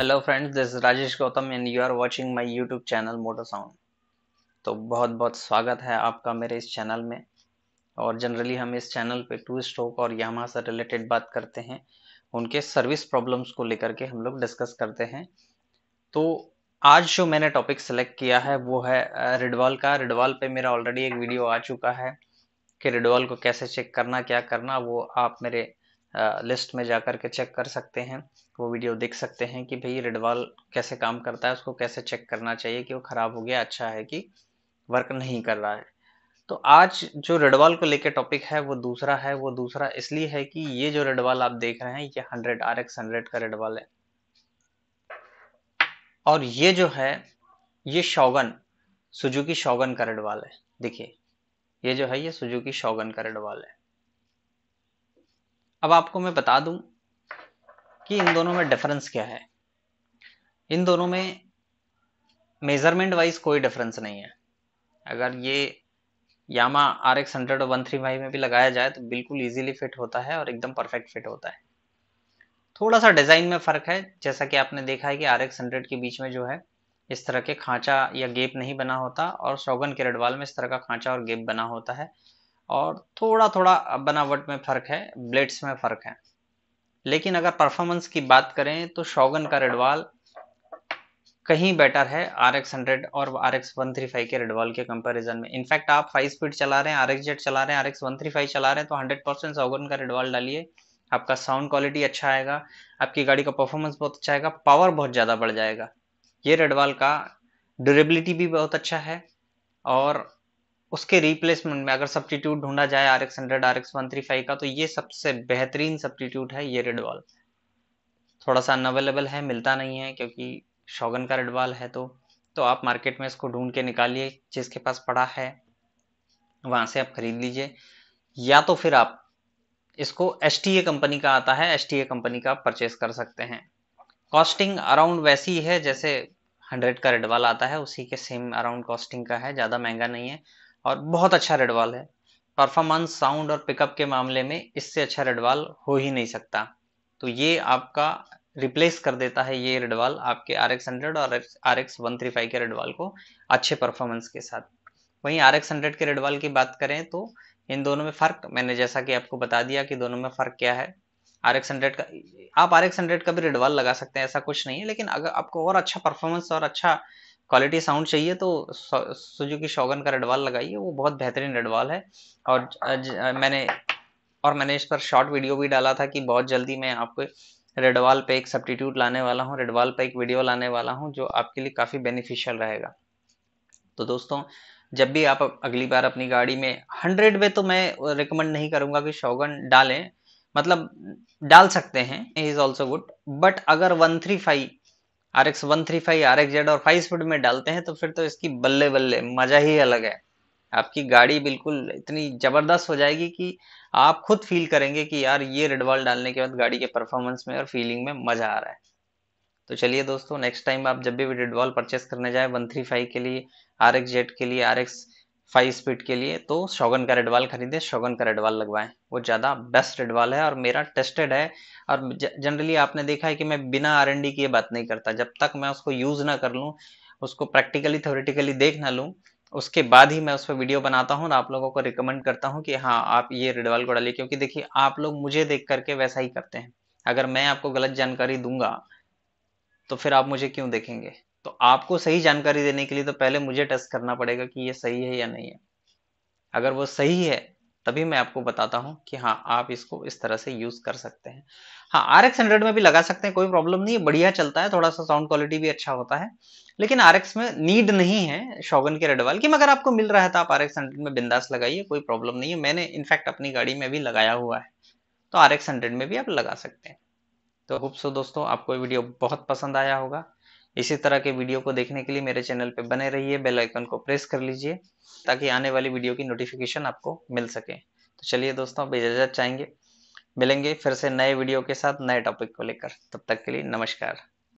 hello friends this Rajesh Gautam and you are watching my YouTube channel motor sound तो बहुत बहुत स्वागत है आपका मेरे इस चैनल में और जनरली हम इस चैनल पे टू स्ट्रोक और यामा से रिलेटेड बात करते हैं उनके सर्विस प्रॉब्लम्स को लेकर के हम लोग डिस्कस करते हैं तो आज जो मैंने टॉपिक सेलेक्ट किया है वो है रिडवाल का रिडवाल पे मेरा ऑलरेडी एक वीडियो आ चुका है कि रिडवाल को कैसे चेक करना क्या करना वो आप मेरे लिस्ट में जा कर के चेक कर सकते हैं वो वीडियो देख सकते हैं कि भाई रेडवाल कैसे काम करता है उसको कैसे चेक करना चाहिए कि वो ख़राब हो गया अच्छा है कि वर्क नहीं कर रहा है तो आज जो रेडवाल को लेकर टॉपिक है वो दूसरा है वो दूसरा इसलिए है कि ये जो रेडवाल आप देख रहे हैं ये हंड्रेड आर एक्स हंड्रेड का रेडवाल है और ये जो है ये शौगन सुजुकी शौगन का रेडवाल है देखिए ये जो है ये सुजुकी शौगन का रेडवाल है अब आपको मैं बता दूं कि इन दोनों में डिफरेंस क्या है इन दोनों में मेजरमेंट वाइज कोई डिफरेंस नहीं है अगर ये यामा आर एक्स हंड्रेड और वन थ्री फाइव में भी लगाया जाए तो बिल्कुल इजीली फिट होता है और एकदम परफेक्ट फिट होता है थोड़ा सा डिजाइन में फर्क है जैसा कि आपने देखा है कि आर एक्स हंड्रेड के बीच में जो है इस तरह के खांचा या गेप नहीं बना होता और सौगन के रडवाल में इस तरह का खांचा और गेप बना होता है और थोड़ा थोड़ा बनावट में फ़र्क है ब्लेड्स में फ़र्क है लेकिन अगर परफॉर्मेंस की बात करें तो शोगन का रेडवाल कहीं बेटर है आर एक्स हंड्रेड और R X one three five के रेडवाल के कंपैरिजन में इनफैक्ट आप फाइव स्पीड चला रहे हैं आर एक्स जेड चला रहे हैं R X one three five चला रहे हैं तो हंड्रेड परसेंट सौगन का रेडवाल डालिए आपका साउंड क्वालिटी अच्छा आएगा आपकी गाड़ी का परफॉर्मेंस बहुत अच्छा आएगा पावर बहुत ज़्यादा बढ़ जाएगा ये रेडवाल का ड्यूरेबिलिटी भी बहुत अच्छा है और उसके रिप्लेसमेंट में अगर सब्सटीट्यूट ढूंढा जाए R X hundred R X one three five का तो ये सबसे बेहतरीन सब्सटीट्यूट है ये रेडवाल थोड़ा सा अनअवेलेबल है मिलता नहीं है क्योंकि शॉगन का रेडवाल है तो तो आप मार्केट में इसको ढूंढ के निकालिए जिसके पास पड़ा है वहां से आप खरीद लीजिए या तो फिर आप इसको एस कंपनी का आता है एस कंपनी का परचेस कर सकते हैं कॉस्टिंग अराउंड वैसी है जैसे हंड्रेड का रेडवाल आता है उसी के सेम अराउंड कॉस्टिंग का है ज़्यादा महंगा नहीं है और बहुत अच्छा रेडवाल है परफॉर्मेंस साउंड और पिकअप के मामले में इससे अच्छा रेडवाल हो ही नहीं सकता तो ये आपका रिप्लेस कर देता है ये रेडवाल आपके आर एक्स हंड्रेड और R X one three five के रेडवाल को अच्छे परफॉर्मेंस के साथ वहीं आर एक्स हंड्रेड के रेडवाल की बात करें तो इन दोनों में फ़र्क मैंने जैसा कि आपको बता दिया कि दोनों में फ़र्क क्या है आर एक्स हंड्रेड का आप आर एक्स हंड्रेड का भी रेडवाल लगा सकते हैं ऐसा कुछ नहीं है लेकिन अगर आपको और अच्छा परफॉर्मेंस और अच्छा क्वालिटी साउंड चाहिए तो सुजुकी शौगन का रेडवाल लगाइए वो बहुत बेहतरीन रेडवाल है और आज मैंने और मैंने इस पर शॉर्ट वीडियो भी डाला था कि बहुत जल्दी मैं आपको रेडवाल पे एक सब्टीट्यूट लाने वाला हूँ रेडवाल पे एक वीडियो लाने वाला हूँ जो आपके लिए काफ़ी बेनिफिशियल रहेगा तो दोस्तों जब भी आप अगली बार अपनी गाड़ी में हंड्रेड में तो मैं रिकमेंड नहीं करूँगा कि शौगन डालें मतलब डाल सकते हैं इज ऑल्सो गुड बट अगर one three five R X one three five R X Z और फाइव स्पीड में डालते हैं तो फिर तो इसकी बल्ले बल्ले मजा ही अलग है आपकी गाड़ी बिल्कुल इतनी जबरदस्त हो जाएगी कि आप खुद फील करेंगे कि यार ये रेडवाल डालने के बाद गाड़ी के परफॉर्मेंस में और फीलिंग में मजा आ रहा है तो चलिए दोस्तों नेक्स्ट टाइम आप जब भी रेडवाल परचेस करने जाए वन थ्री फाइव के लिए आर एक्स जेड के लिए आर एक्स फाइव स्पीड के लिए तो शोगन का रेडवाल खरीदे शोगन का रेडवाल लगवाएं वो ज़्यादा बेस्ट रेडवाल है और मेरा टेस्टेड है और जनरली आपने देखा है कि मैं बिना आर एन डी की ये बात नहीं करता जब तक मैं उसको यूज़ ना कर लूँ उसको प्रैक्टिकली थ्योरेटिकली देख ना लूँ उसके बाद ही मैं उस पर वीडियो बनाता हूँ और आप लोगों को रिकमेंड करता हूँ कि हाँ आप ये रेडवाल को डालिए क्योंकि देखिए आप लोग मुझे देख करके वैसा ही करते हैं अगर मैं आपको गलत जानकारी दूंगा तो फिर आप मुझे क्यों देखेंगे तो आपको सही जानकारी देने के लिए तो पहले मुझे टेस्ट करना पड़ेगा कि ये सही है या नहीं है अगर वो सही है तभी मैं आपको बताता हूं कि हाँ आप इसको इस तरह से यूज कर सकते हैं हाँ आर एक्स हंड्रेड में भी लगा सकते हैं कोई प्रॉब्लम नहीं है बढ़िया चलता है थोड़ा सा साउंड क्वालिटी भी अच्छा होता है लेकिन आर एक्स में नीड नहीं है शोगन के रेडवाल की मगर आपको मिल रहा है तो आप आर एक्स हंड्रेड में बिंदास लगाइए कोई प्रॉब्लम नहीं है मैंने इनफैक्ट अपनी गाड़ी में भी लगाया हुआ है तो आर एक्स हंड्रेड में भी आप लगा सकते हैं तो होप सो दोस्तों आपको वीडियो बहुत पसंद आया होगा इसी तरह के वीडियो को देखने के लिए मेरे चैनल पे बने रहिए बेल आइकन को प्रेस कर लीजिए ताकि आने वाली वीडियो की नोटिफिकेशन आपको मिल सके तो चलिए दोस्तों अब इजाजत चाहेंगे मिलेंगे फिर से नए वीडियो के साथ नए टॉपिक को लेकर तब तक के लिए नमस्कार